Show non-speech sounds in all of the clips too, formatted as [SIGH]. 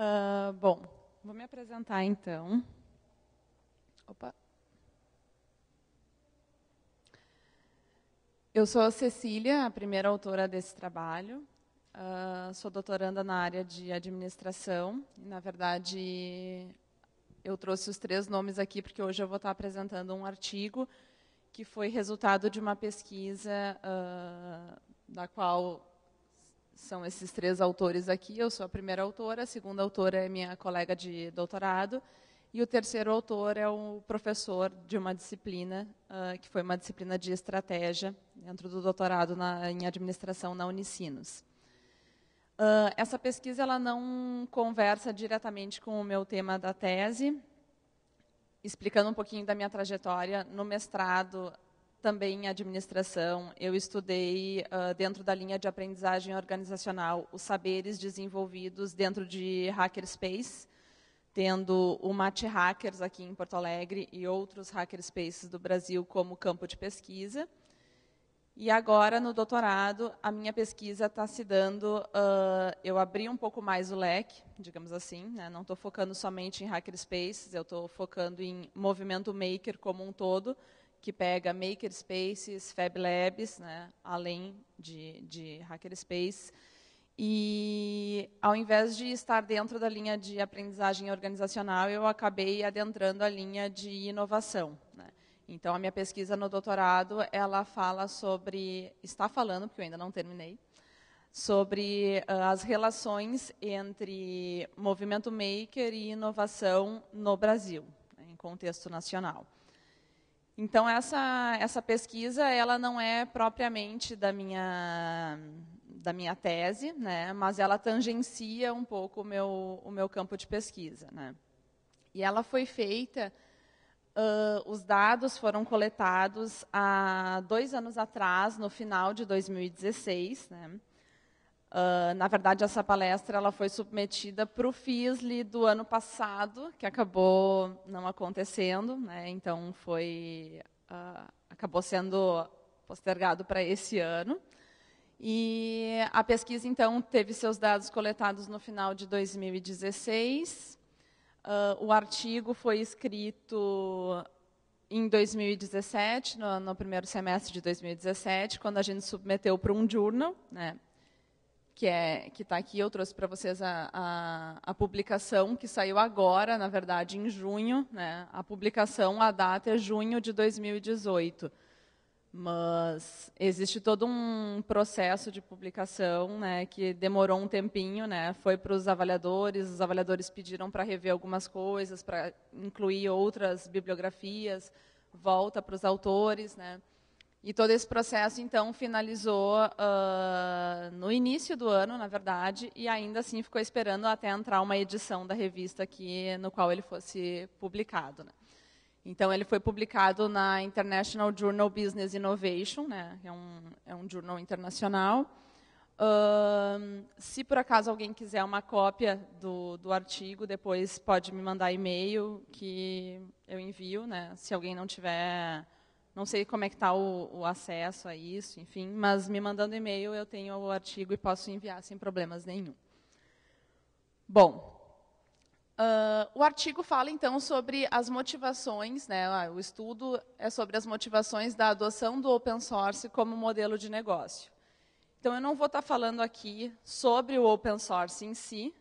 Uh, bom, vou me apresentar então. Opa. Eu sou a Cecília, a primeira autora desse trabalho. Uh, sou doutoranda na área de administração. E, na verdade, eu trouxe os três nomes aqui porque hoje eu vou estar apresentando um artigo que foi resultado de uma pesquisa uh, da qual são esses três autores aqui. Eu sou a primeira autora, a segunda autora é minha colega de doutorado, e o terceiro autor é o professor de uma disciplina, uh, que foi uma disciplina de estratégia, dentro do doutorado na, em administração na Unicinos. Uh, essa pesquisa ela não conversa diretamente com o meu tema da tese, explicando um pouquinho da minha trajetória no mestrado também em administração, eu estudei uh, dentro da linha de aprendizagem organizacional os saberes desenvolvidos dentro de Hackerspace, tendo o Mate Hackers aqui em Porto Alegre e outros hackerspaces do Brasil como campo de pesquisa. E agora, no doutorado, a minha pesquisa está se dando, uh, eu abri um pouco mais o leque, digamos assim, né? não estou focando somente em hackerspaces, eu estou focando em movimento maker como um todo, que pega makerspaces, fab labs, né, além de, de hackerspace, e ao invés de estar dentro da linha de aprendizagem organizacional, eu acabei adentrando a linha de inovação. Né. Então, a minha pesquisa no doutorado, ela fala sobre, está falando, porque eu ainda não terminei, sobre uh, as relações entre movimento maker e inovação no Brasil, né, em contexto nacional. Então essa essa pesquisa ela não é propriamente da minha da minha tese, né? Mas ela tangencia um pouco o meu o meu campo de pesquisa, né? E ela foi feita Uh, os dados foram coletados há dois anos atrás, no final de 2016, né? Uh, na verdade, essa palestra ela foi submetida para o FISLE do ano passado, que acabou não acontecendo, né? então foi uh, acabou sendo postergado para esse ano. E a pesquisa, então, teve seus dados coletados no final de 2016. Uh, ah, o artigo foi escrito em 2017, no, no primeiro semestre de 2017, quando a gente submeteu para um journal, né? que é que está aqui. Eu trouxe para vocês a, a, a, publicação que saiu agora, na verdade, em junho. Né? A publicação, a data é junho de 2018. Mas existe todo um processo de publicação né, que demorou um tempinho. Né? Foi para os avaliadores, os avaliadores pediram para rever algumas coisas, para incluir outras bibliografias, volta para os autores. Né? E todo esse processo, então, finalizou uh, no início do ano, na verdade, e ainda assim ficou esperando até entrar uma edição da revista aqui, no qual ele fosse publicado. Né? Então, ele foi publicado na International Journal Business Innovation, né? é, um, é um jornal internacional. Uh, se por acaso alguém quiser uma cópia do, do artigo, depois pode me mandar e-mail que eu envio, né? se alguém não tiver não sei como é que está o, o, acesso a isso, enfim, mas me mandando e-mail eu tenho o artigo e posso enviar sem problemas nenhum. Bom, uh, o artigo fala então sobre as motivações, né, ah, o estudo é sobre as motivações da adoção do open source como modelo de negócio. Então eu não vou estar tá falando aqui sobre o open source em si,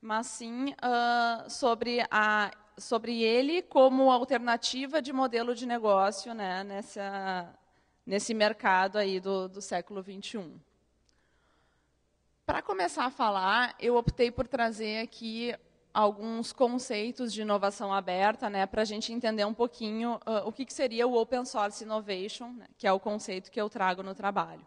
mas sim uh, sobre a sobre ele como alternativa de modelo de negócio né, nessa, nesse mercado aí do, do século XXI. Para começar a falar, eu optei por trazer aqui alguns conceitos de inovação aberta, né, para a gente entender um pouquinho uh, o que, que, seria o Open Source Innovation, né, que é o conceito que eu trago no trabalho.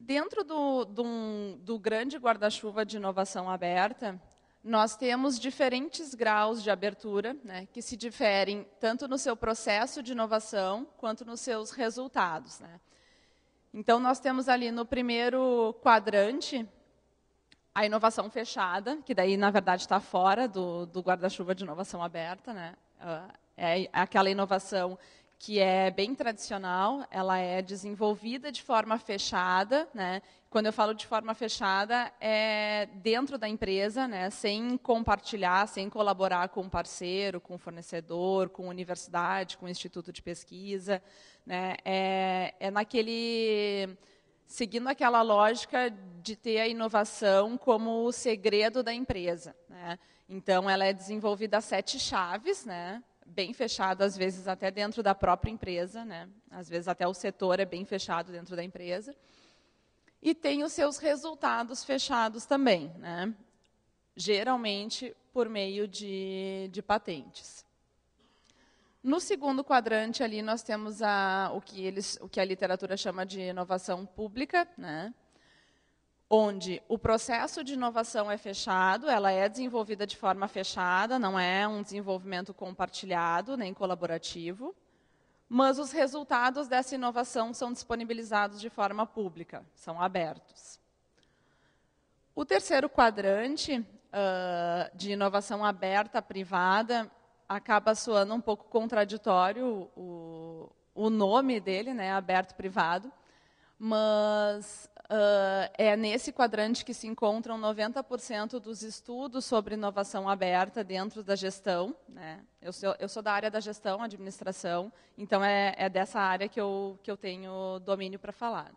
Dentro do, do, do grande guarda-chuva de inovação aberta, nós temos diferentes graus de abertura, né, que se diferem tanto no seu processo de inovação quanto nos seus resultados. Né. Então, nós temos ali no primeiro quadrante a inovação fechada, que daí, na verdade, está fora do, do guarda-chuva de inovação aberta. Né. É aquela inovação que é bem tradicional, ela é desenvolvida de forma fechada, né? Quando eu falo de forma fechada, é dentro da empresa, né? Sem compartilhar, sem colaborar com um parceiro, com um fornecedor, com universidade, com um instituto de pesquisa, né? É, é naquele seguindo aquela lógica de ter a inovação como o segredo da empresa, né? Então, ela é desenvolvida a sete chaves, né? bem fechado, às vezes até dentro da própria empresa, né? às vezes até o setor é bem fechado dentro da empresa, e tem os seus resultados fechados também, né? geralmente por meio de, de patentes. No segundo quadrante ali nós temos a, o, que eles, o que a literatura chama de inovação pública, né? onde o processo de inovação é fechado, ela é desenvolvida de forma fechada, não é um desenvolvimento compartilhado nem colaborativo, mas os resultados dessa inovação são disponibilizados de forma pública, são abertos. O terceiro quadrante uh, de inovação aberta privada acaba soando um pouco contraditório o, o nome dele, né, aberto privado, mas Uh, é nesse quadrante que se encontram 90% dos estudos sobre inovação aberta dentro da gestão. Né? Eu, sou, eu, sou, da área da gestão, administração, então é, é dessa área que eu, que eu tenho domínio para falar.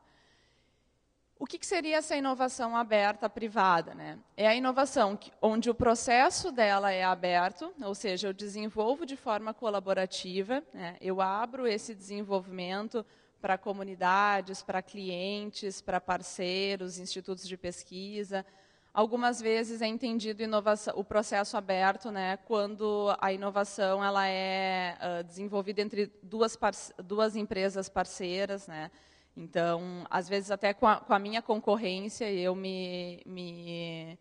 O que, que, seria essa inovação aberta privada? Né? É a inovação que, onde o processo dela é aberto, ou seja, eu desenvolvo de forma colaborativa, né? eu abro esse desenvolvimento para comunidades, para clientes, para parceiros, institutos de pesquisa. Algumas vezes é entendido inovação, o processo aberto, né, quando a inovação ela é uh, desenvolvida entre duas, duas empresas parceiras, né. Então, às vezes até com a, com a minha concorrência eu me, me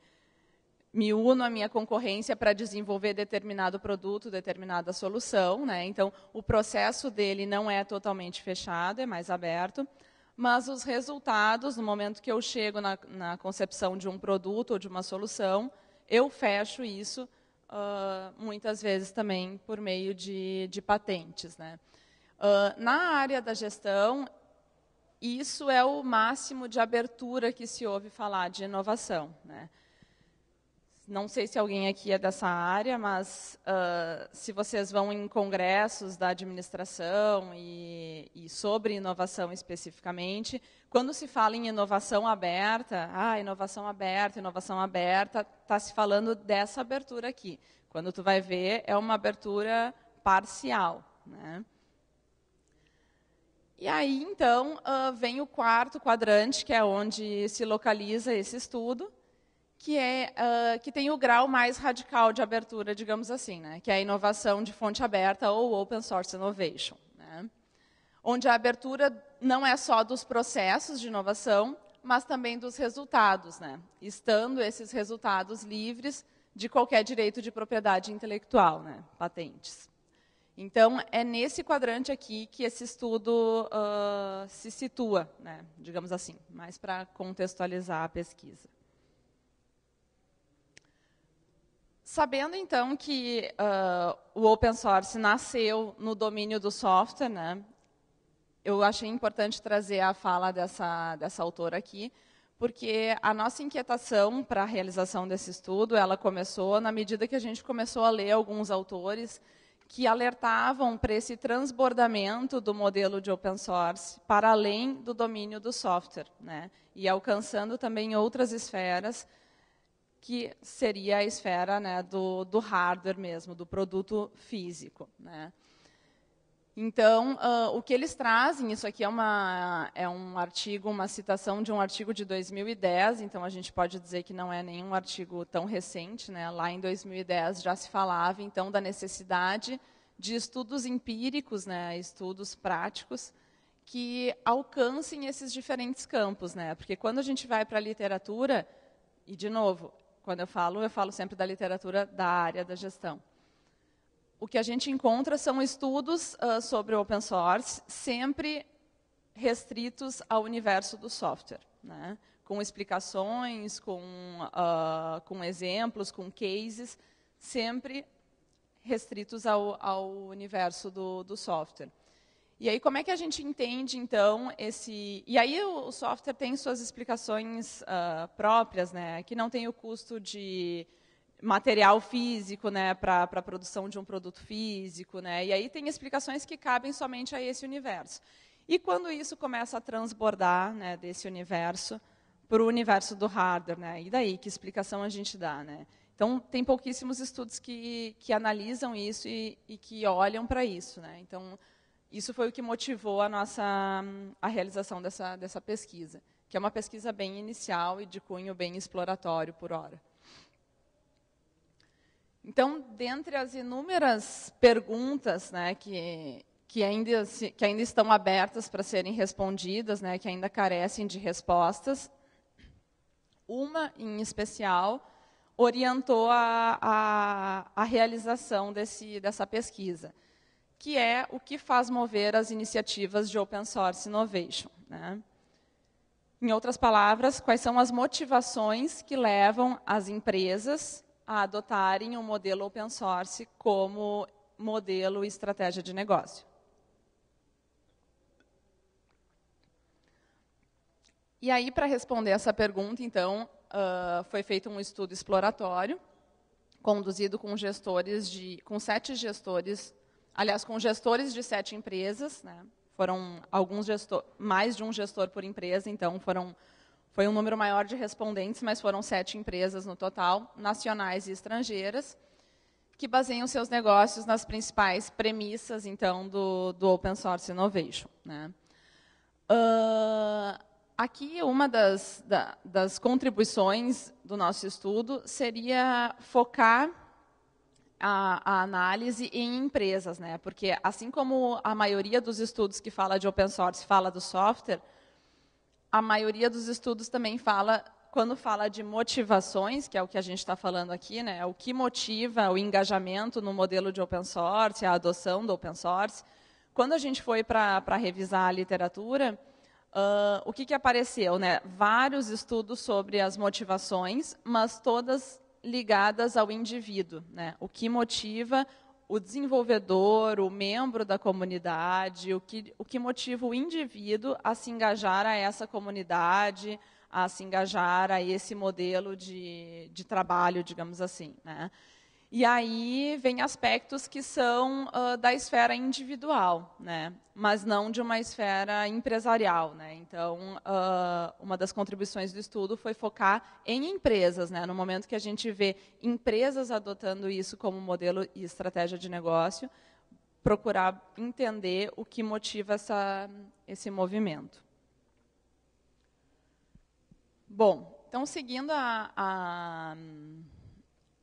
me uno à minha concorrência para desenvolver determinado produto, determinada solução. Né? Então, o processo dele não é totalmente fechado, é mais aberto, mas os resultados, no momento que eu chego na, na concepção de um produto ou de uma solução, eu fecho isso uh, muitas vezes também por meio de, de patentes. Né? Uh, na área da gestão, isso é o máximo de abertura que se ouve falar de inovação. Né? não sei se alguém aqui é dessa área, mas uh, se vocês vão em congressos da administração e, e, sobre inovação especificamente, quando se fala em inovação aberta, ah, inovação aberta, inovação aberta, está se falando dessa abertura aqui. Quando tu vai ver, é uma abertura parcial, né? E aí, então, uh, vem o quarto quadrante, que é onde se localiza esse estudo, que, é, uh, que tem o grau mais radical de abertura, digamos assim, né? que é a inovação de fonte aberta ou open source innovation. Né? Onde a abertura não é só dos processos de inovação, mas também dos resultados, né? estando esses resultados livres de qualquer direito de propriedade intelectual, né? patentes. Então, é nesse quadrante aqui que esse estudo uh, se situa, né? digamos assim, mais para contextualizar a pesquisa. Sabendo, então, que uh, o open source nasceu no domínio do software, né, eu achei importante trazer a fala dessa, dessa autora aqui, porque a nossa inquietação para a realização desse estudo, ela começou na medida que a gente começou a ler alguns autores que alertavam para esse transbordamento do modelo de open source para além do domínio do software, né, e alcançando também outras esferas, que seria a esfera né, do, do, hardware mesmo, do produto físico. Né. Então, uh, o que eles trazem, isso aqui é, uma, é um artigo, uma citação de um artigo de 2010, então a gente pode dizer que não é nenhum artigo tão recente, né, lá em 2010 já se falava, então, da necessidade de estudos empíricos, né, estudos práticos, que alcancem esses diferentes campos, né? Porque quando a gente vai para a literatura, e de novo, quando eu falo, eu falo sempre da literatura da área da gestão. O que a gente encontra são estudos uh, sobre open source, sempre restritos ao universo do software, né? com explicações, com, uh, com exemplos, com cases, sempre restritos ao, ao universo do, do software. E aí, como é que a gente entende, então, esse. E aí, o software tem suas explicações uh, próprias, né? que não tem o custo de material físico né? para a produção de um produto físico. Né? E aí, tem explicações que cabem somente a esse universo. E quando isso começa a transbordar né, desse universo para o universo do hardware, né? e daí? Que explicação a gente dá? Né? Então, tem pouquíssimos estudos que, que analisam isso e, e que olham para isso. Né? Então. Isso foi o que motivou a nossa a realização dessa, dessa pesquisa, que é uma pesquisa bem inicial e de cunho bem exploratório por hora. Então, dentre as inúmeras perguntas né, que, que, ainda, que ainda estão abertas para serem respondidas, né, que ainda carecem de respostas, uma em especial orientou a, a, a realização desse, dessa pesquisa que é o que faz mover as iniciativas de open source innovation. Né? Em outras palavras, quais são as motivações que levam as empresas a adotarem o um modelo open source como modelo e estratégia de negócio? E aí, para responder essa pergunta, então, uh, foi feito um estudo exploratório, conduzido com gestores de, com sete gestores aliás, com gestores de sete empresas, né? foram alguns gestor, mais de um gestor por empresa, então foram foi um número maior de respondentes, mas foram sete empresas no total, nacionais e estrangeiras, que baseiam seus negócios nas principais premissas, então, do, do Open Source Innovation. Né? Uh, aqui, uma das, da, das contribuições do nosso estudo seria focar a, a, análise em empresas, né? Porque assim como a maioria dos estudos que fala de open source fala do software, a maioria dos estudos também fala quando fala de motivações, que é o que a gente está falando aqui, né? O que motiva o engajamento no modelo de open source, a adoção do open source. Quando a gente foi para revisar a literatura, uh, o que, que apareceu, né? Vários estudos sobre as motivações, mas todas ligadas ao indivíduo, né? o que motiva o desenvolvedor, o membro da comunidade, o que, o que motiva o indivíduo a se engajar a essa comunidade, a se engajar a esse modelo de, de trabalho, digamos assim. Né? E aí vem aspectos que são uh, da esfera individual, né? mas não de uma esfera empresarial. Né? Então, uh, uma das contribuições do estudo foi focar em empresas. Né? No momento que a gente vê empresas adotando isso como modelo e estratégia de negócio, procurar entender o que motiva essa, esse movimento. Bom, então, seguindo a, a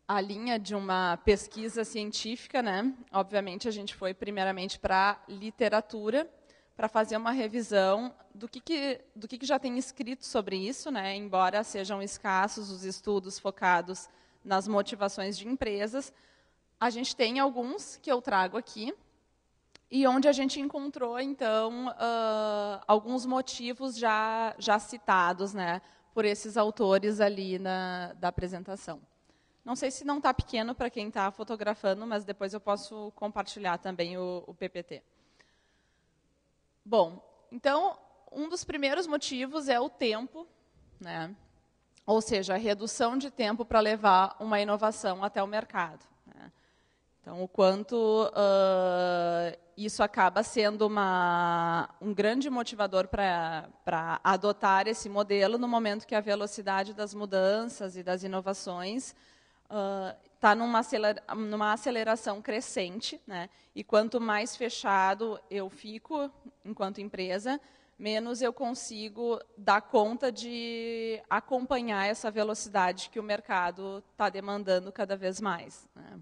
a linha de uma pesquisa científica, né? Obviamente a gente foi primeiramente para literatura para fazer uma revisão do que, que do que, que, já tem escrito sobre isso, né? Embora sejam escassos os estudos focados nas motivações de empresas, a gente tem alguns que eu trago aqui e onde a gente encontrou então uh, alguns motivos já já citados, né? Por esses autores ali na da apresentação. Não sei se não está pequeno para quem está fotografando, mas depois eu posso compartilhar também o, o PPT. Bom, então, um dos primeiros motivos é o tempo, né? ou seja, a redução de tempo para levar uma inovação até o mercado. Né? Então, o quanto uh, isso acaba sendo uma, um grande motivador para adotar esse modelo no momento que a velocidade das mudanças e das inovações está uh, numa, acelera numa aceleração crescente, né? e quanto mais fechado eu fico enquanto empresa, menos eu consigo dar conta de acompanhar essa velocidade que o mercado está demandando cada vez mais. Né?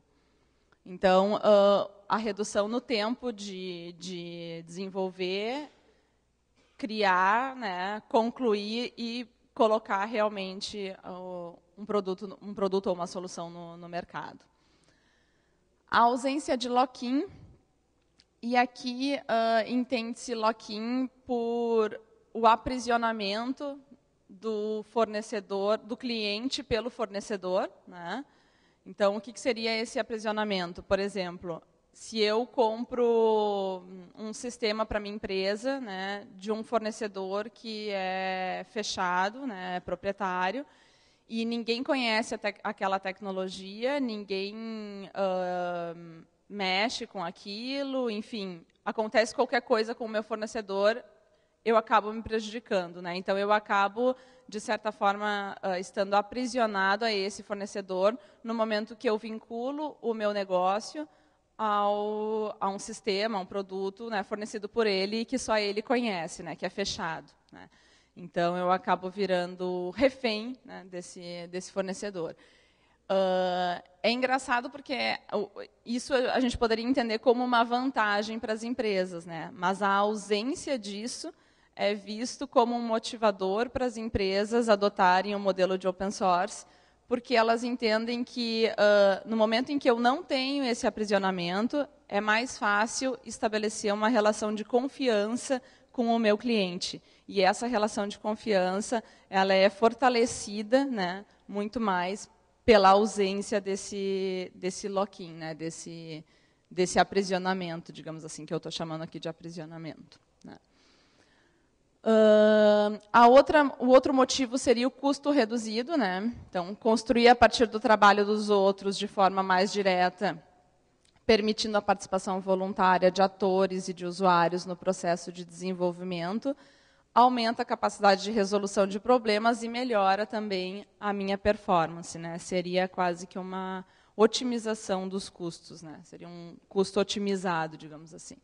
Então, uh, a redução no tempo de, de desenvolver, criar, né, concluir e colocar realmente ah, um produto, um produto ou uma solução no, no mercado. A ausência de lock-in, e aqui uh, entende-se lock-in por o aprisionamento do fornecedor, do cliente pelo fornecedor. Né? Então, o que, que seria esse aprisionamento? Por exemplo, se eu compro um sistema para minha empresa, né, de um fornecedor que é fechado, né, é proprietário, e ninguém conhece te aquela tecnologia, ninguém uh, mexe com aquilo, enfim, acontece qualquer coisa com o meu fornecedor, eu acabo me prejudicando, né? Então eu acabo de certa forma uh, estando aprisionado a esse fornecedor no momento que eu vinculo o meu negócio ao, a um sistema, a um produto né, fornecido por ele que só ele conhece, né, que é fechado. Né. Então, eu acabo virando refém né, desse, desse fornecedor. Uh, é engraçado porque isso a gente poderia entender como uma vantagem para as empresas, né? mas a ausência disso é visto como um motivador para as empresas adotarem o um modelo de open source porque elas entendem que uh, no momento em que eu não tenho esse aprisionamento, é mais fácil estabelecer uma relação de confiança com o meu cliente. E essa relação de confiança, ela é fortalecida, né, muito mais pela ausência desse desse lock-in, né, desse desse aprisionamento, digamos assim, que eu estou chamando aqui de aprisionamento. Né. Uh, a outra, o outro motivo seria o custo reduzido, né? Então, construir a partir do trabalho dos outros de forma mais direta, permitindo a participação voluntária de atores e de usuários no processo de desenvolvimento, aumenta a capacidade de resolução de problemas e melhora também a minha performance, né? Seria quase que uma otimização dos custos, né? Seria um custo otimizado, digamos assim.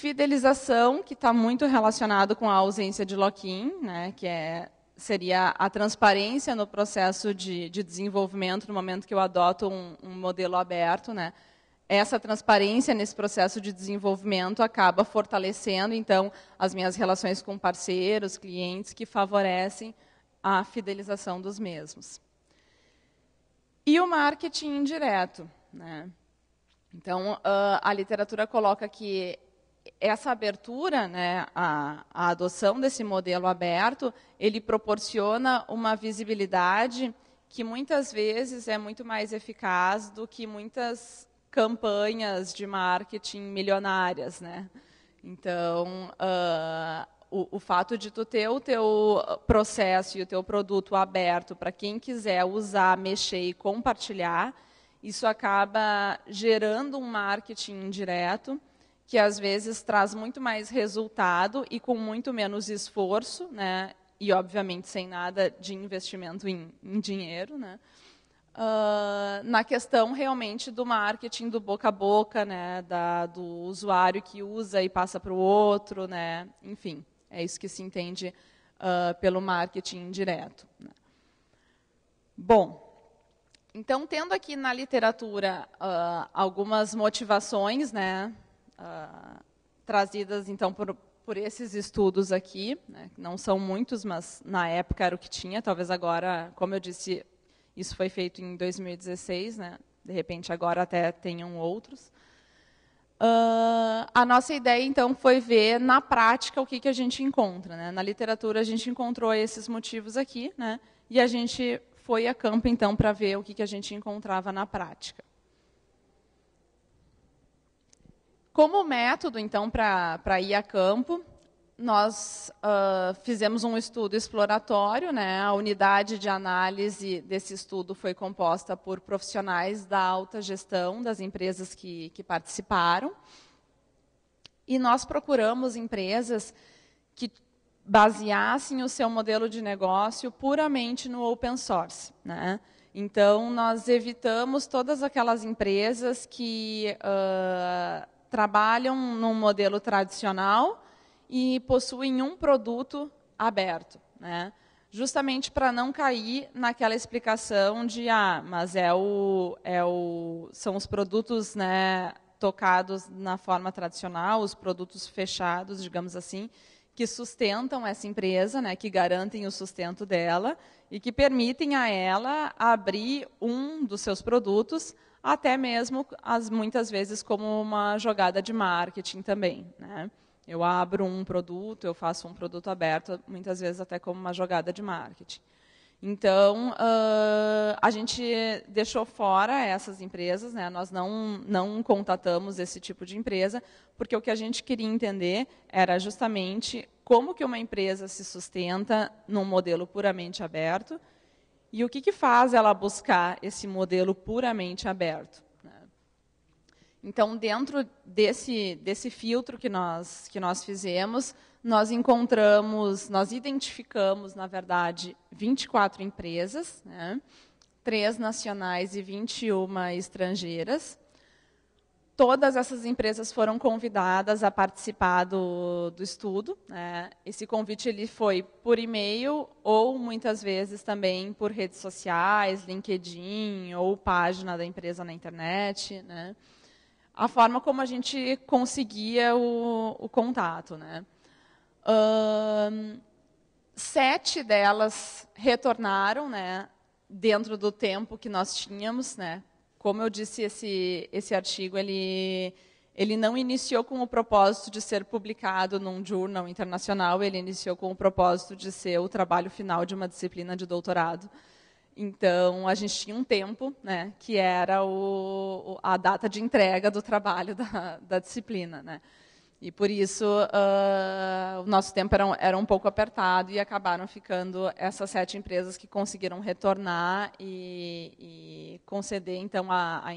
Fidelização, que está muito relacionado com a ausência de lock-in, né, que é, seria a transparência no processo de, de desenvolvimento no momento que eu adoto um, um modelo aberto. Né, essa transparência nesse processo de desenvolvimento acaba fortalecendo, então, as minhas relações com parceiros, clientes, que favorecem a fidelização dos mesmos. E o marketing indireto. Né? Então, a literatura coloca que essa abertura, né, a, a, adoção desse modelo aberto, ele proporciona uma visibilidade que muitas vezes é muito mais eficaz do que muitas campanhas de marketing milionárias, né? Então, uh, o, o, fato de tu ter o teu processo e o teu produto aberto para quem quiser usar, mexer e compartilhar, isso acaba gerando um marketing indireto que às vezes traz muito mais resultado e com muito menos esforço, né? E obviamente sem nada de investimento em, em dinheiro, né? Uh, na questão realmente do marketing do boca a boca, né, da, do usuário que usa e passa para o outro, né, enfim, é isso que se entende uh, pelo marketing indireto. Né. Bom, então tendo aqui na literatura uh, algumas motivações, né, ah, trazidas então por, por esses estudos aqui, né, não são muitos, mas na época era o que tinha, talvez agora, como eu disse, isso foi feito em 2016, né, de repente agora até tenham outros. Uh, a nossa ideia, então, foi ver na prática o que, que a gente encontra. Né? Na literatura, a gente encontrou esses motivos aqui, né? e a gente foi a campo, então, para ver o que, que a gente encontrava na prática. Como método, então, para ir a campo, nós uh, fizemos um estudo exploratório, né? a unidade de análise desse estudo foi composta por profissionais da alta gestão das empresas que, que participaram, e nós procuramos empresas que baseassem o seu modelo de negócio puramente no open source. Né? Então, nós evitamos todas aquelas empresas que... Uh, trabalham num modelo tradicional e possuem um produto aberto, né? justamente para não cair naquela explicação de ah, mas é o, é o são os produtos né, tocados na forma tradicional, os produtos fechados, digamos assim, que sustentam essa empresa, né, que garantem o sustento dela e que permitem a ela abrir um dos seus produtos até mesmo, as, muitas vezes, como uma jogada de marketing também. Né? Eu abro um produto, eu faço um produto aberto, muitas vezes até como uma jogada de marketing. Então, uh, a gente deixou fora essas empresas, né? nós não, não contatamos esse tipo de empresa, porque o que a gente queria entender era justamente como que uma empresa se sustenta num modelo puramente aberto, e o que, que faz ela buscar esse modelo puramente aberto? Né? Então, dentro desse, desse filtro que nós, que nós fizemos, nós encontramos, nós identificamos, na verdade, 24 empresas, né? três nacionais e 21 estrangeiras. Todas essas empresas foram convidadas a participar do, do estudo. Né? Esse convite ele foi por e-mail ou muitas vezes também por redes sociais, LinkedIn ou página da empresa na internet. Né? A forma como a gente conseguia o, o contato. Né? Hum, sete delas retornaram, né, dentro do tempo que nós tínhamos, né, como eu disse, esse, esse artigo ele, ele não iniciou com o propósito de ser publicado num journal internacional, ele iniciou com o propósito de ser o trabalho final de uma disciplina de doutorado. Então, a gente tinha um tempo, né, que era o, a data de entrega do trabalho [LAUGHS] da, da disciplina. Né. E por isso uh, o nosso tempo era, era, um pouco apertado e acabaram ficando essas sete empresas que conseguiram retornar e, e conceder então a, a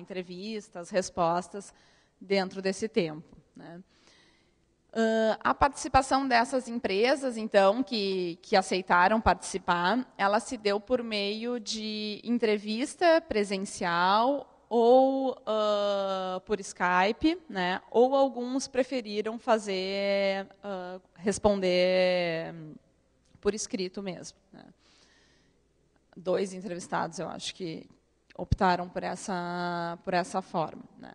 as respostas dentro desse tempo. Né? Uh, a participação dessas empresas, então, que, que aceitaram participar, ela se deu por meio de entrevista presencial ou uh, por Skype, né? Ou alguns preferiram fazer uh, responder hum, por escrito mesmo. Né? Dois entrevistados, eu acho que optaram por essa por essa forma, né?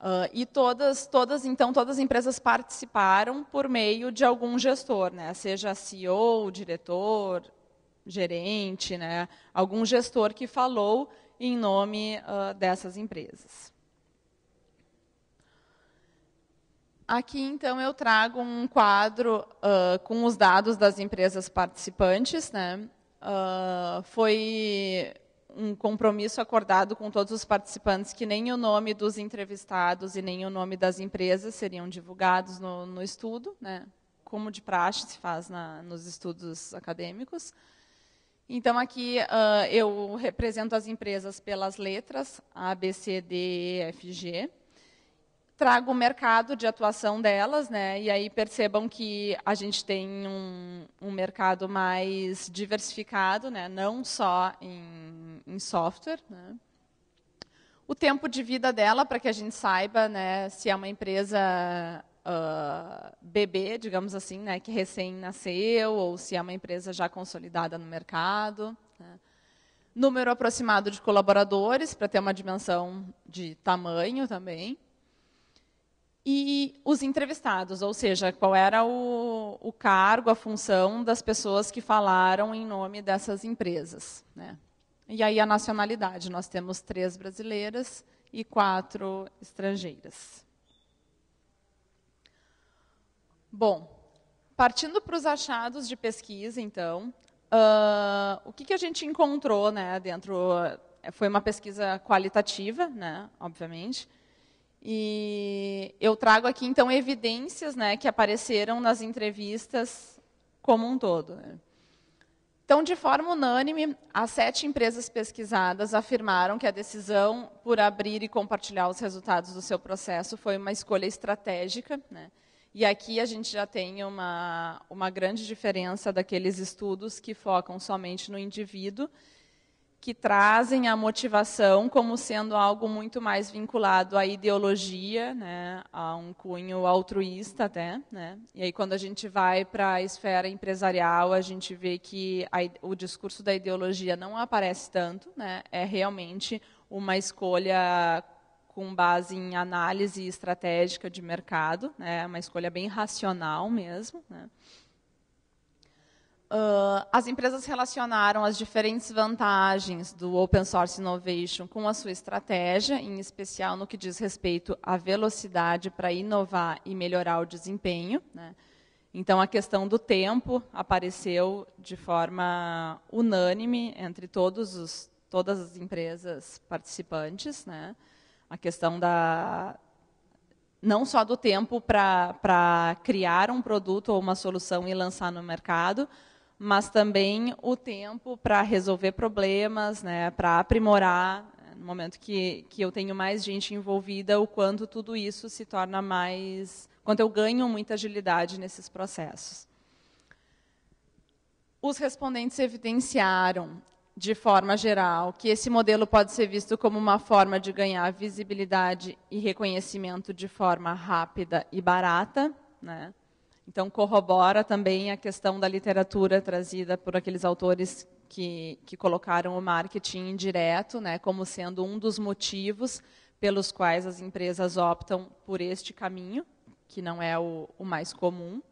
Uh, e todas, todas, então, todas as empresas participaram por meio de algum gestor, né? seja CEO, diretor, gerente, né? algum gestor que falou em nome uh, dessas empresas. Aqui, então, eu trago um quadro uh, com os dados das empresas participantes. Né? Uh, foi um compromisso acordado com todos os participantes que nem o nome dos entrevistados e nem o nome das empresas seriam divulgados no, no estudo, né? como de praxe se faz na, nos estudos acadêmicos. Então, aqui uh, eu represento as empresas pelas letras A, B, C, D, E, F, G. Trago o mercado de atuação delas, né? e aí percebam que a gente tem um, um mercado mais diversificado, né? não só em, em software. Né? O tempo de vida dela, para que a gente saiba né, se é uma empresa uh, bebê, digamos assim, né, que recém nasceu, ou se é uma empresa já consolidada no mercado. Né. Número aproximado de colaboradores, para ter uma dimensão de tamanho também. E os entrevistados, ou seja, qual era o, o cargo, a função das pessoas que falaram em nome dessas empresas. Né. E aí a nacionalidade, nós temos três brasileiras e quatro estrangeiras. Bom, partindo para os achados de pesquisa, então, uh, o que, que a gente encontrou né, dentro. Eh, foi uma pesquisa qualitativa, né, obviamente. E eu trago aqui, então, evidências né, que apareceram nas entrevistas como um todo. Né. Então, de forma unânime, as sete empresas pesquisadas afirmaram que a decisão por abrir e compartilhar os resultados do seu processo foi uma escolha estratégica, né, e aqui a gente já tem uma, uma grande diferença daqueles estudos que focam somente no indivíduo, que trazem a motivação como sendo algo muito mais vinculado à ideologia, né, a um cunho altruísta até. Né? E aí, quando a gente vai para a esfera empresarial, a gente vê que a, o discurso da ideologia não aparece tanto, né? é realmente uma escolha com base em análise estratégica de mercado, né, é uma escolha bem racional mesmo. Né. Uh, as empresas relacionaram as diferentes vantagens do Open Source Innovation com a sua estratégia, em especial no que diz respeito à velocidade para inovar e melhorar o desempenho. Né. Então, a questão do tempo apareceu de forma unânime entre todos os, todas as empresas participantes. Né a questão da não só do tempo para criar um produto ou uma solução e lançar no mercado, mas também o tempo para resolver problemas, né, para aprimorar. Né, no momento que, que eu tenho mais gente envolvida, o quanto tudo isso se torna mais. quanto eu ganho muita agilidade nesses processos. Os respondentes evidenciaram de forma geral, que esse modelo pode ser visto como uma forma de ganhar visibilidade e reconhecimento de forma rápida e barata. Né? Então, corrobora também a questão da literatura trazida por aqueles autores que, que colocaram o marketing indireto né, como sendo um dos motivos pelos quais as empresas optam por este caminho, que não é o, o mais comum.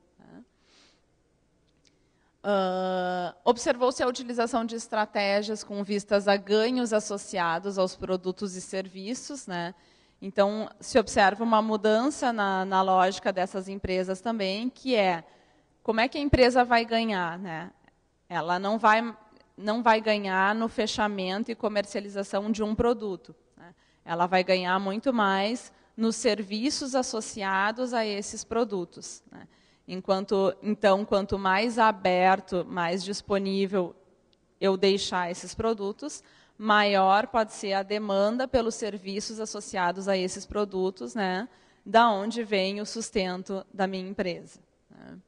Uh, Observou-se a utilização de estratégias com vistas a ganhos associados aos produtos e serviços. Né? Então, se observa uma mudança na, na, lógica dessas empresas também, que é como é que a empresa vai ganhar. Né? Ela não vai, não vai ganhar no fechamento e comercialização de um produto. Né? Ela vai ganhar muito mais nos serviços associados a esses produtos. Né? Enquanto, então, quanto mais aberto, mais disponível eu deixar esses produtos, maior pode ser a demanda pelos serviços associados a esses produtos, né? Da onde vem o sustento da minha empresa. Né?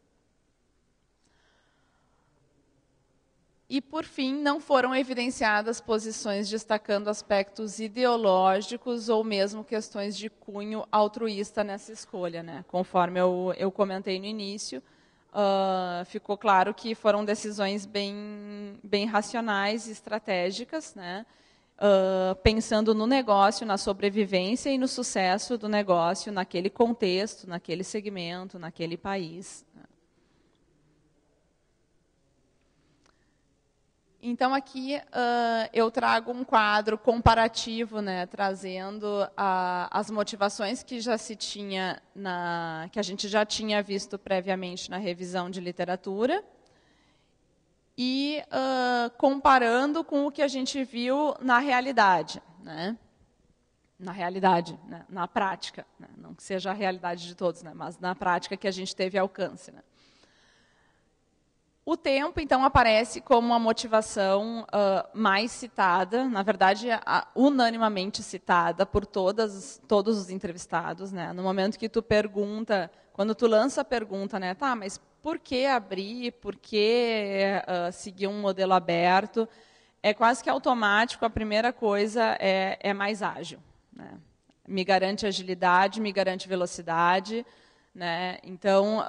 E, por fim, não foram evidenciadas posições destacando aspectos ideológicos ou mesmo questões de cunho altruísta nessa escolha. Né? Conforme eu, eu comentei no início, uh, ficou claro que foram decisões bem, bem racionais e estratégicas, né? Uh, pensando no negócio, na sobrevivência e no sucesso do negócio naquele contexto, naquele segmento, naquele país. Então, aqui uh, eu trago um quadro comparativo, né, trazendo uh, as motivações que já se tinha, na, que a gente já tinha visto previamente na revisão de literatura, e uh, comparando com o que a gente viu na realidade. Né? Na realidade, né? na prática. Né? Não que seja a realidade de todos, né? mas na prática que a gente teve alcance. Né? O tempo, então, aparece como a motivação uh, mais citada, na verdade, a, unanimamente citada por todas, todos os entrevistados. Né? No momento que tu pergunta, quando tu lança a pergunta, né, tá, mas por que abrir, por que uh, seguir um modelo aberto, é quase que automático, a primeira coisa é, é mais ágil. Né? Me garante agilidade, me garante velocidade, né? Então, uh,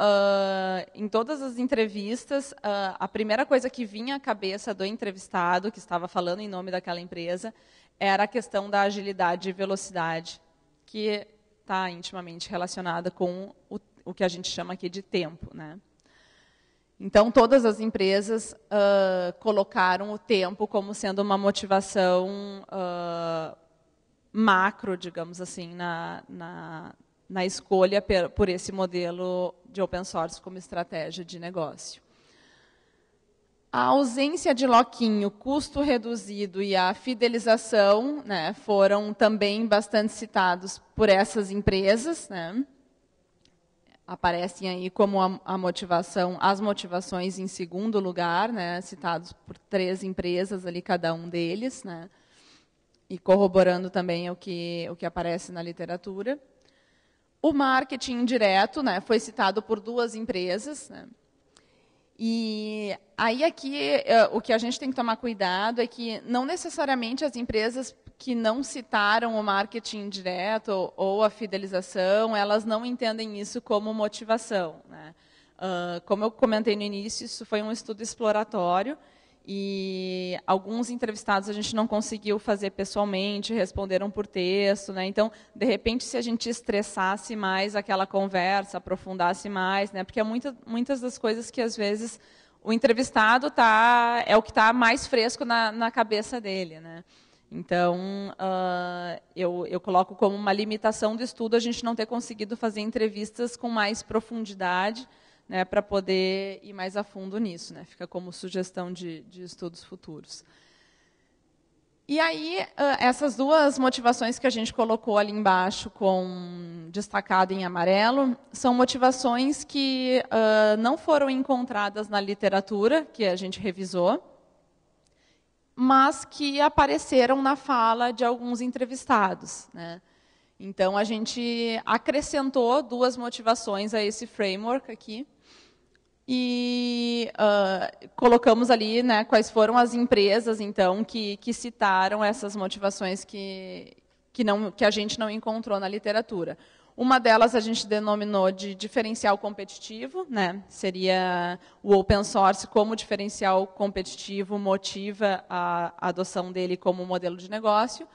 em todas as entrevistas, uh, a primeira coisa que vinha à cabeça do entrevistado, que estava falando em nome daquela empresa, era a questão da agilidade e velocidade, que está intimamente relacionada com o, o, que a gente chama aqui de tempo. Né? Então, todas as empresas uh, colocaram o tempo como sendo uma motivação macro, digamos assim, na, na na escolha por esse modelo de open source como estratégia de negócio. A ausência de loquinho, custo reduzido e a fidelização né, foram também bastante citados por essas empresas. Né? Aparecem aí como a, a, motivação, as motivações em segundo lugar, né, citados por três empresas ali, cada um deles, né, e corroborando também o que, o que aparece na literatura. O marketing indireto né, foi citado por duas empresas. Né? E aí aqui eh, o que a gente tem que tomar cuidado é que não necessariamente as empresas que não citaram o marketing indireto ou a fidelização, elas não entendem isso como motivação. Né? Uh, como eu comentei no início, isso foi um estudo exploratório e alguns entrevistados a gente não conseguiu fazer pessoalmente, responderam por texto. Né? Então, de repente, se a gente estressasse mais aquela conversa, aprofundasse mais, né? porque é muita, muitas das coisas que, às vezes, o entrevistado tá, é o que está mais fresco na, na cabeça dele. Né? Então, uh, eu, eu coloco como uma limitação do estudo a gente não ter conseguido fazer entrevistas com mais profundidade, né, para poder ir mais a fundo nisso. Né? Fica como sugestão de, de estudos futuros. E aí, essas duas motivações que a gente colocou ali embaixo, com destacado em amarelo, são motivações que uh, não foram encontradas na literatura, que a gente revisou, mas que apareceram na fala de alguns entrevistados. Né? Então, a gente acrescentou duas motivações a esse framework aqui, e uh, colocamos ali né, quais foram as empresas então que, que citaram essas motivações que, que, não, que a gente não encontrou na literatura. Uma delas a gente denominou de diferencial competitivo, né? seria o open source como diferencial competitivo motiva a adoção dele como modelo de negócio.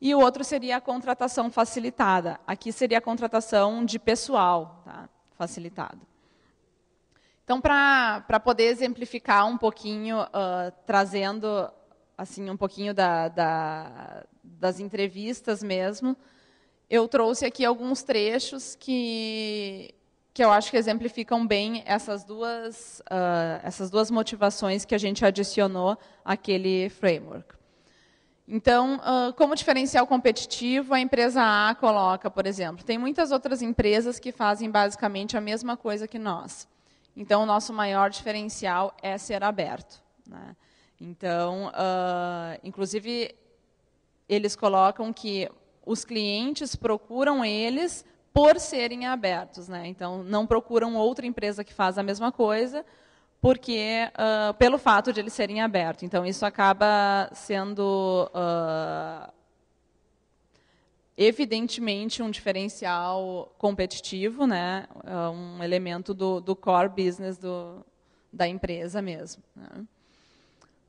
E o outro seria a contratação facilitada. Aqui seria a contratação de pessoal tá? Então, para poder exemplificar um pouquinho, uh, trazendo assim um pouquinho da, da, das entrevistas mesmo, eu trouxe aqui alguns trechos que, que eu acho que exemplificam bem essas duas, uh, essas duas motivações que a gente adicionou àquele framework. Então, ah, como diferencial competitivo, a empresa A coloca, por exemplo, tem muitas outras empresas que fazem basicamente a mesma coisa que nós. Então, o nosso maior diferencial é ser aberto. Né? Então, uh, inclusive, eles colocam que os clientes procuram eles por serem abertos. Né? Então, não procuram outra empresa que faz a mesma coisa, porque uh, pelo fato de eles serem abertos. Então, isso acaba sendo uh, evidentemente um diferencial competitivo, né? É um elemento do, do core business do, da empresa mesmo. Né?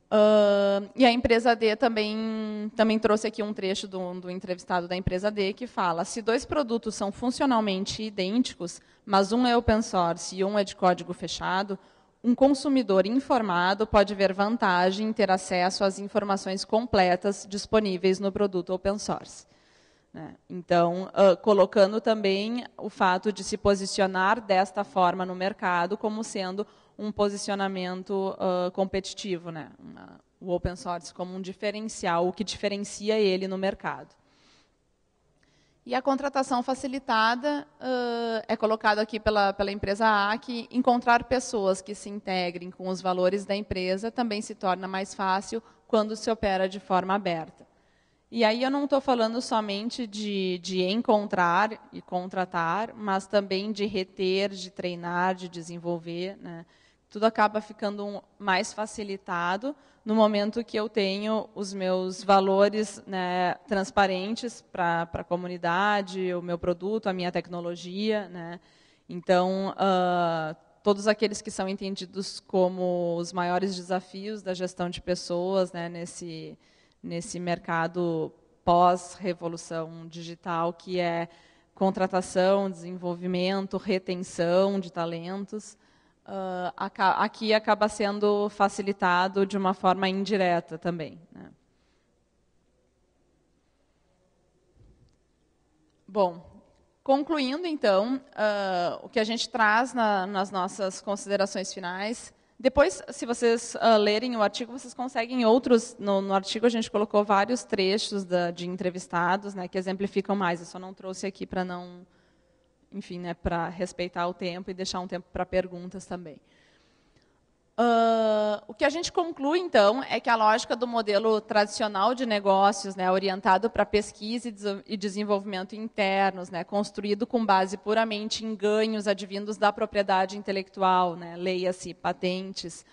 Uh, e a empresa D também, também trouxe aqui um trecho do, do entrevistado da empresa D que fala: se dois produtos são funcionalmente idênticos, mas um é open source e um é de código fechado, um consumidor informado pode ver vantagem em ter acesso às informações completas disponíveis no produto open source. Né? Então, ah, colocando também o fato de se posicionar desta forma no mercado como sendo um posicionamento uh, competitivo, né? o open source como um diferencial, o que diferencia ele no mercado. E a contratação facilitada uh, é colocado aqui pela, pela empresa A, que encontrar pessoas que se integrem com os valores da empresa também se torna mais fácil quando se opera de forma aberta. E aí eu não estou falando somente de, de encontrar e contratar, mas também de reter, de treinar, de desenvolver. Né? Tudo acaba ficando mais facilitado no momento que eu tenho os meus valores né, transparentes para a comunidade, o meu produto, a minha tecnologia. Né? Então, uh, todos aqueles que são entendidos como os maiores desafios da gestão de pessoas né, nesse nesse mercado pós-revolução digital, que é contratação, desenvolvimento, retenção de talentos, uh, aqui acaba sendo facilitado de uma forma indireta também. Né? Bom, concluindo então, uh, o que a gente traz na, nas nossas considerações finais depois, se vocês uh, lerem o artigo, vocês conseguem outros. No, no artigo a gente colocou vários trechos da, de entrevistados, né, que exemplificam mais. Eu só não trouxe aqui para não, enfim, né, para respeitar o tempo e deixar um tempo para perguntas também. Uh, o que a gente conclui, então, é que a lógica do modelo tradicional de negócios, né, orientado para pesquisa e desenvolvimento internos, né, construído com base puramente em ganhos advindos da propriedade intelectual, né, leia-se patentes,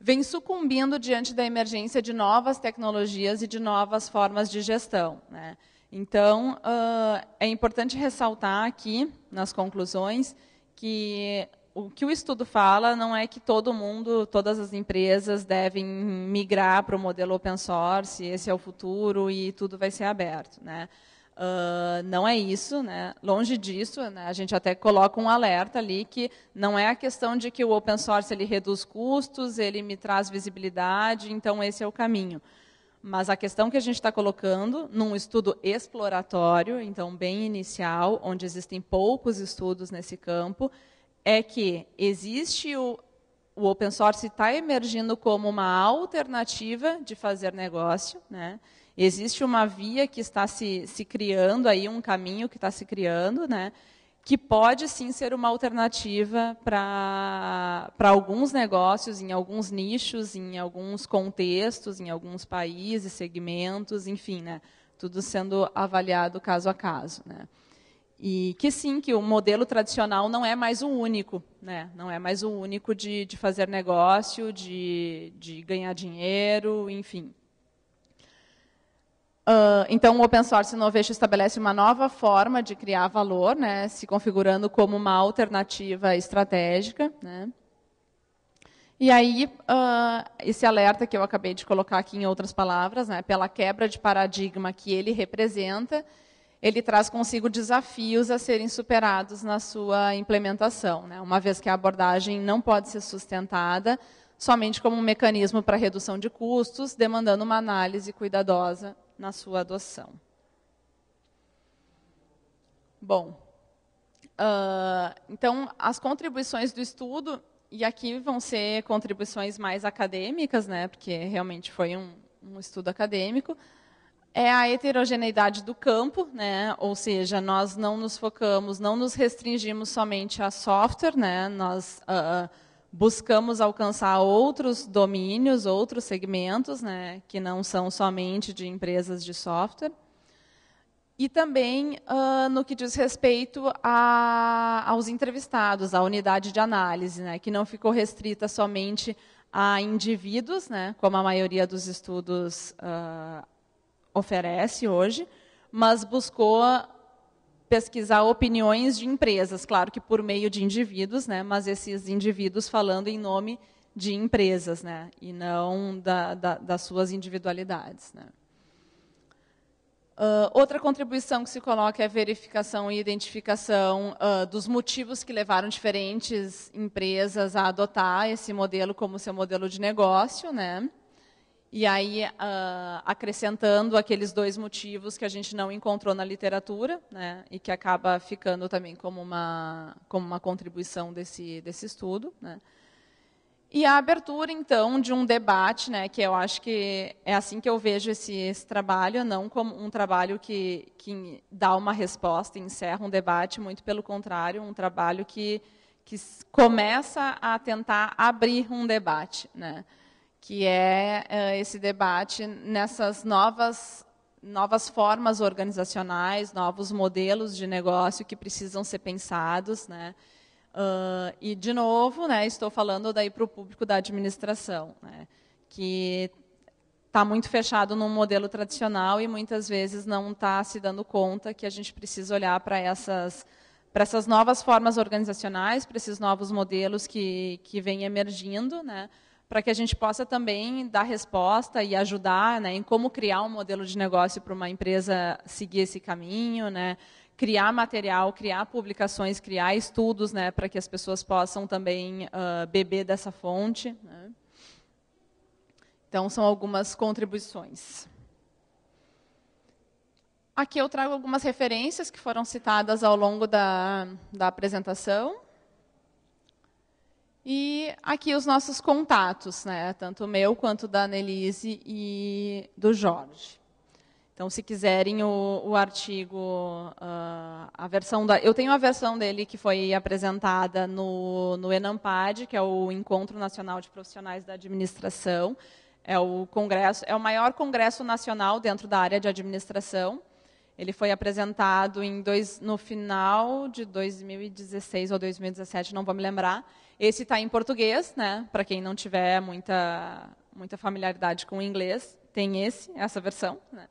vem sucumbindo diante da emergência de novas tecnologias e de novas formas de gestão. Né. Então, uh, é importante ressaltar aqui, nas conclusões, que o que o estudo fala não é que todo mundo, todas as empresas devem migrar para o modelo open source, esse é o futuro e tudo vai ser aberto, né? Uh, não é isso, né? longe disso. Né? A gente até coloca um alerta ali que não é a questão de que o open source ele reduz custos, ele me traz visibilidade, então esse é o caminho. Mas a questão que a gente está colocando num estudo exploratório, então bem inicial, onde existem poucos estudos nesse campo, é que existe o, o open source está emergindo como uma alternativa de fazer negócio, né? Existe uma via que está se, se criando aí, um caminho que está se criando, né? que pode sim ser uma alternativa para alguns negócios, em alguns nichos, em alguns contextos, em alguns países, segmentos, enfim, né? tudo sendo avaliado caso a caso. Né? E que sim, que o modelo tradicional não é mais o único, né? não é mais o único de, de fazer negócio, de, de ganhar dinheiro, enfim. Uh, então, o Open Source Innovation estabelece uma nova forma de criar valor, né? se configurando como uma alternativa estratégica. Né? E aí, uh, esse alerta que eu acabei de colocar aqui em outras palavras, né? pela quebra de paradigma que ele representa, ele traz consigo desafios a serem superados na sua implementação, né? uma vez que a abordagem não pode ser sustentada somente como um mecanismo para redução de custos, demandando uma análise cuidadosa na sua adoção. Bom, uh, então as contribuições do estudo, e aqui vão ser contribuições mais acadêmicas, né, porque realmente foi um, um estudo acadêmico, é a heterogeneidade do campo, né? ou seja, nós não nos focamos, não nos restringimos somente a software, né? nós uh, buscamos alcançar outros domínios, outros segmentos, né? que não são somente de empresas de software. E também uh, no que diz respeito a, aos entrevistados, à unidade de análise, né? que não ficou restrita somente a indivíduos, né? como a maioria dos estudos uh, oferece hoje, mas buscou pesquisar opiniões de empresas, claro que por meio de indivíduos, né, mas esses indivíduos falando em nome de empresas, né, e não da, da, das suas individualidades. Né. Uh, outra contribuição que se coloca é a verificação e identificação uh, dos motivos que levaram diferentes empresas a adotar esse modelo como seu modelo de negócio, né? E aí, uh, acrescentando aqueles dois motivos que a gente não encontrou na literatura, né, e que acaba ficando também como uma, como uma contribuição desse, desse estudo. Né. E a abertura, então, de um debate, né, que eu acho que é assim que eu vejo esse, esse trabalho, não como um trabalho que, que dá uma resposta, encerra um debate, muito pelo contrário, um trabalho que, que começa a tentar abrir um debate. Né que é uh, esse debate nessas novas novas formas organizacionais, novos modelos de negócio que precisam ser pensados, né? Uh, e de novo, né, estou falando daí para o público da administração, né, que está muito fechado num modelo tradicional e muitas vezes não está se dando conta que a gente precisa olhar para essas para essas novas formas organizacionais, para esses novos modelos que que vêm emergindo, né? para que a gente possa também dar resposta e ajudar né, em como criar um modelo de negócio para uma empresa seguir esse caminho, né, criar material, criar publicações, criar estudos, né, para que as pessoas possam também uh, beber dessa fonte. Né. Então, são algumas contribuições. Aqui eu trago algumas referências que foram citadas ao longo da, da apresentação. E aqui os nossos contatos, né? tanto meu quanto da Annelise e do Jorge. Então, se quiserem o, o artigo, uh, a versão da, eu tenho a versão dele que foi apresentada no, no Enampad, que é o Encontro Nacional de Profissionais da Administração. É o congresso, é o maior congresso nacional dentro da área de administração. Ele foi apresentado dois, no final de 2016 ou 2017, não vou me lembrar. Esse está em português, né? Para quem não tiver muita muita familiaridade com o inglês, tem esse, essa versão. Né?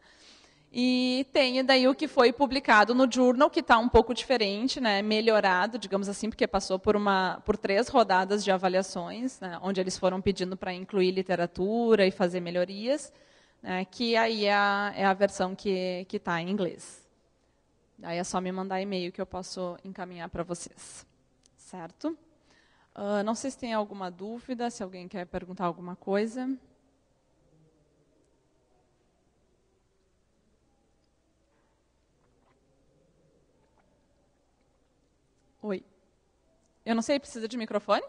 E tem daí o que foi publicado no Journal, que está um pouco diferente, né? melhorado, digamos assim, porque passou por, uma, por três rodadas de avaliações, né? onde eles foram pedindo para incluir literatura e fazer melhorias, né? que aí é a, é a versão que está em inglês. Daí é só me mandar e-mail que eu posso encaminhar para vocês. Certo? Uh, não sei se tem alguma dúvida, se alguém quer perguntar alguma coisa. Oi. Eu não sei, precisa de microfone?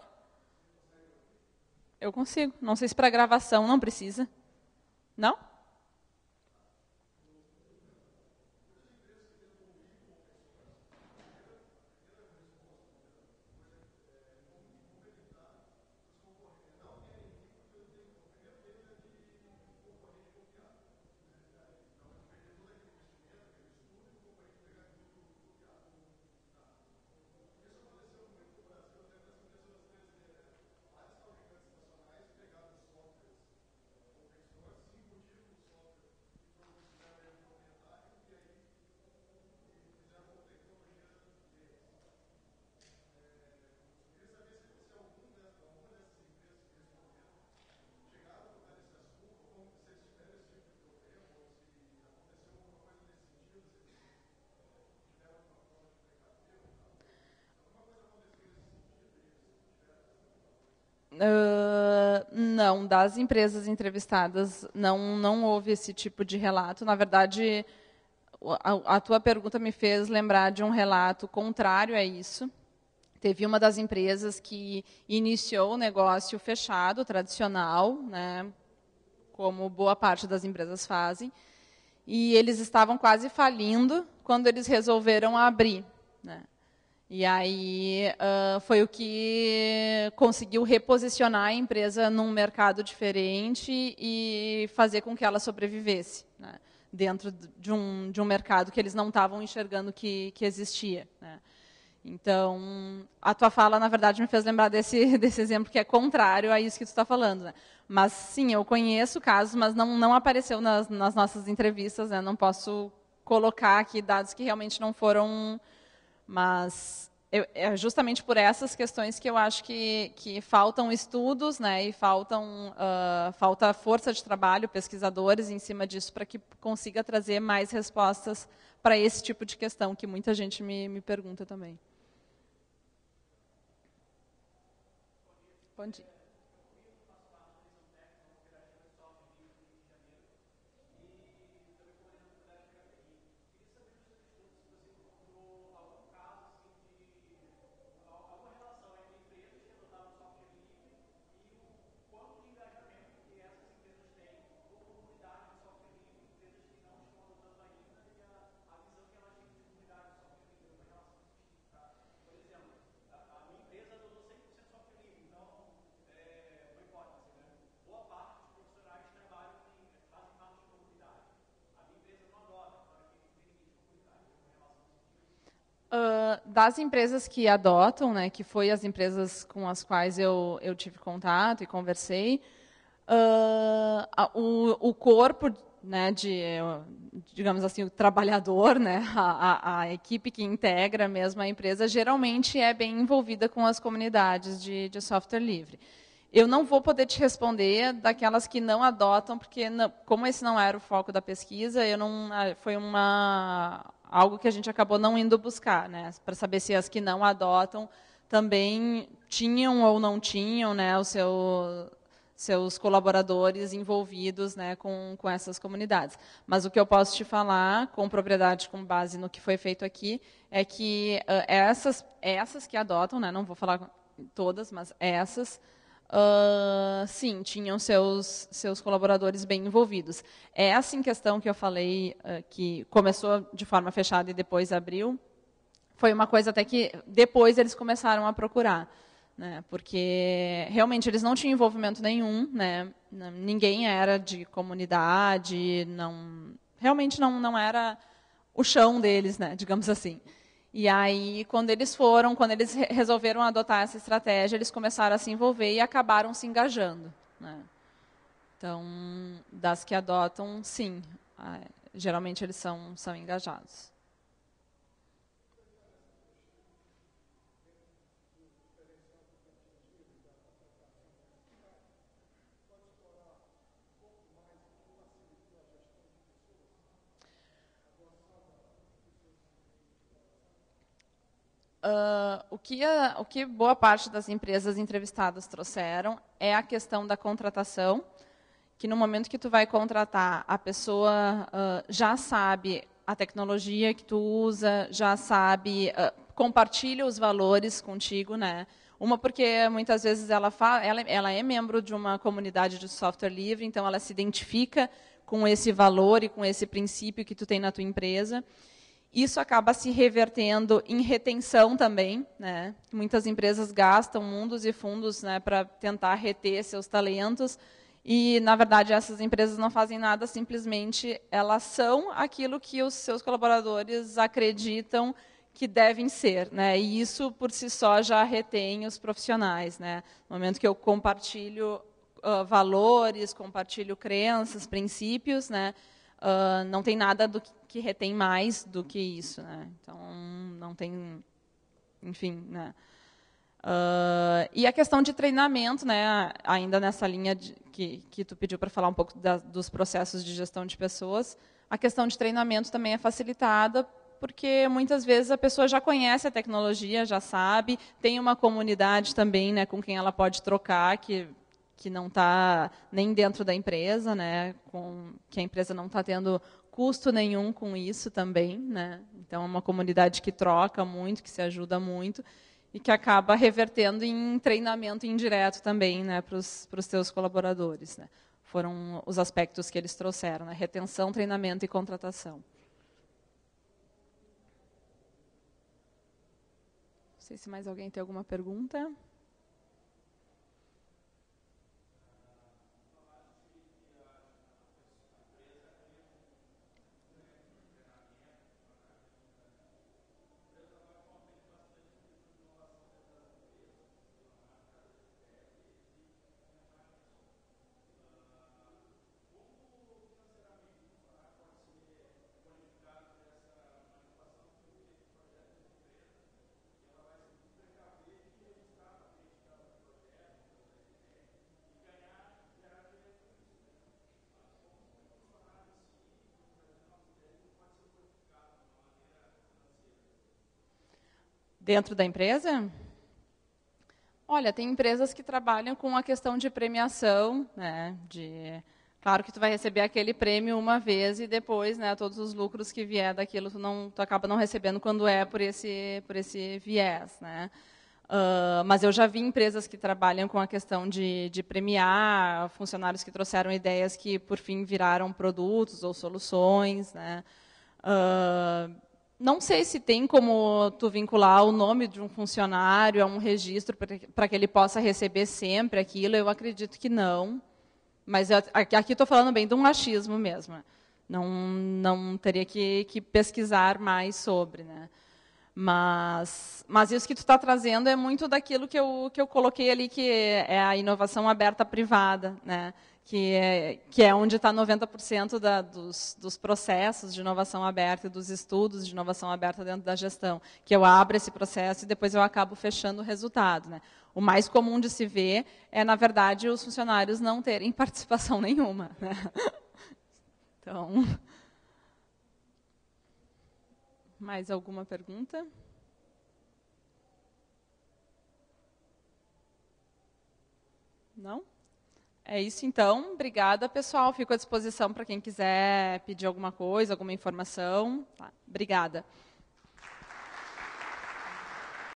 Eu consigo. Não sei se para gravação não precisa. Não? Uh, não, das empresas entrevistadas não, não houve esse tipo de relato. Na verdade, a, a, tua pergunta me fez lembrar de um relato contrário a isso. Teve uma das empresas que iniciou o negócio fechado, tradicional, né, como boa parte das empresas fazem, e eles estavam quase falindo quando eles resolveram abrir. Né. E aí uh, foi o que conseguiu reposicionar a empresa num mercado diferente e fazer com que ela sobrevivesse né, dentro de um, de um mercado que eles não estavam enxergando que, que existia. Né. Então, a tua fala, na verdade, me fez lembrar desse, [LAUGHS] desse exemplo que é contrário a isso que tu está falando. Né. Mas, sim, eu conheço casos, mas não, não apareceu nas, nas nossas entrevistas. Né. Não posso colocar aqui dados que realmente não foram mas eu, é justamente por essas questões que eu acho que, que faltam estudos, né, e faltam, uh, falta força de trabalho, pesquisadores em cima disso, para que consiga trazer mais respostas para esse tipo de questão, que muita gente me, me pergunta também. Bom dia. Uh, das empresas que adotam, né, que foi as empresas com as quais eu, eu tive contato e conversei, uh, o, o corpo, né, de, digamos assim, o trabalhador, né, a, a, a, equipe que integra mesmo a empresa, geralmente é bem envolvida com as comunidades de, de software livre. Eu não vou poder te responder daquelas que não adotam, porque não, como esse não era o foco da pesquisa, eu não ah, foi uma algo que a gente acabou não indo buscar, né? Para saber se as que não adotam também tinham ou não tinham, né, o seu seus colaboradores envolvidos né, com, com essas comunidades. Mas o que eu posso te falar, com propriedade, com base no que foi feito aqui, é que uh, essas, essas que adotam, né, não vou falar todas, mas essas Uh, sim, tinham seus, seus colaboradores bem envolvidos. Essa é em questão que eu falei, uh, que começou de forma fechada e depois abriu, foi uma coisa até que depois eles começaram a procurar. Né, porque realmente eles não tinham envolvimento nenhum, né, ninguém era de comunidade, não, realmente não, não era o chão deles, né, digamos assim. E aí, quando eles foram, quando eles resolveram adotar essa estratégia, eles começaram a se envolver e acabaram se engajando. Né? Então, das que adotam, sim, geralmente eles são, são engajados. Uh, o, que a, o que boa parte das empresas entrevistadas trouxeram é a questão da contratação, que no momento que tu vai contratar, a pessoa uh, já sabe a tecnologia que tu usa, já sabe, uh, compartilha os valores contigo, né? Uma porque muitas vezes ela, fala, ela, ela é membro de uma comunidade de software livre, então ela se identifica com esse valor e com esse princípio que tu tem na tua empresa. Isso acaba se revertendo em retenção também. Né? Muitas empresas gastam mundos e fundos né, para tentar reter seus talentos. E, na verdade, essas empresas não fazem nada, simplesmente elas são aquilo que os seus colaboradores acreditam que devem ser, né? E isso por si só já retém os profissionais, né? No momento que eu compartilho uh, valores, compartilho crenças, princípios, né? uh, não tem nada do que, que, retém mais do que isso, né? Então, não tem, enfim, né? Uh, e a questão de treinamento, né? Ainda nessa linha de, que, que tu pediu para falar um pouco da, dos processos de gestão de pessoas, a questão de treinamento também é facilitada porque muitas vezes a pessoa já conhece a tecnologia, já sabe, tem uma comunidade também né, com quem ela pode trocar, que que não está nem dentro da empresa, né, com, que a empresa não está tendo custo nenhum com isso também. Né? Então, é uma comunidade que troca muito, que se ajuda muito e que acaba revertendo em treinamento indireto também né, para os seus colaboradores. Né? Foram os aspectos que eles trouxeram, né? retenção, treinamento e contratação. Não sei se mais alguém tem alguma pergunta. dentro da empresa? Olha, tem empresas que trabalham com a questão de premiação, né, de Claro que tu vai receber aquele prêmio uma vez e depois, né, todos os lucros que vier daquilo tu não, tu acaba não recebendo quando é por esse, por esse viés, né? Uh, mas eu já vi empresas que trabalham com a questão de, de premiar funcionários que trouxeram ideias que por fim viraram produtos ou soluções, né? Uh, não sei se tem como tu vincular o nome de um funcionário a um registro para que ele possa receber sempre aquilo. Eu acredito que não. Mas eu, aqui estou falando bem de um achismo mesmo. Não, não teria que, que pesquisar mais sobre. Né? Mas, mas isso que tu está trazendo é muito daquilo que eu, que eu coloquei ali, que é a inovação aberta privada. Né? que é, que é onde está 90% da, dos, dos, processos de inovação aberta e dos estudos de inovação aberta dentro da gestão, que eu abro esse processo e depois eu acabo fechando o resultado. Né? O mais comum de se ver é, na verdade, os funcionários não terem [LAUGHS] participação nenhuma. Né? Então, mais alguma pergunta? Não? É isso então. Obrigada, pessoal. Fico à disposição para quem quiser pedir alguma coisa, alguma informação. Tá. Obrigada.